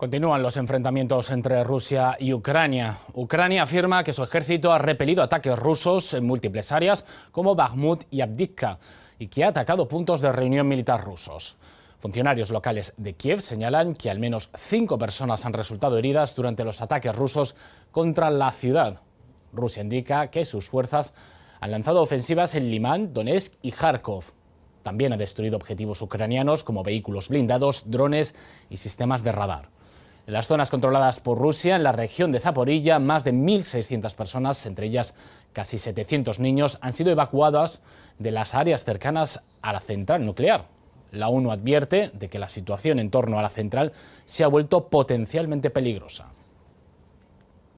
Continúan los enfrentamientos entre Rusia y Ucrania. Ucrania afirma que su ejército ha repelido ataques rusos en múltiples áreas como Bakhmut y Avdiivka, y que ha atacado puntos de reunión militar rusos. Funcionarios locales de Kiev señalan que al menos cinco personas han resultado heridas durante los ataques rusos contra la ciudad. Rusia indica que sus fuerzas han lanzado ofensivas en Limán, Donetsk y Kharkov. También ha destruido objetivos ucranianos como vehículos blindados, drones y sistemas de radar. En las zonas controladas por Rusia, en la región de Zaporilla, más de 1.600 personas, entre ellas casi 700 niños, han sido evacuadas de las áreas cercanas a la central nuclear. La ONU advierte de que la situación en torno a la central se ha vuelto potencialmente peligrosa.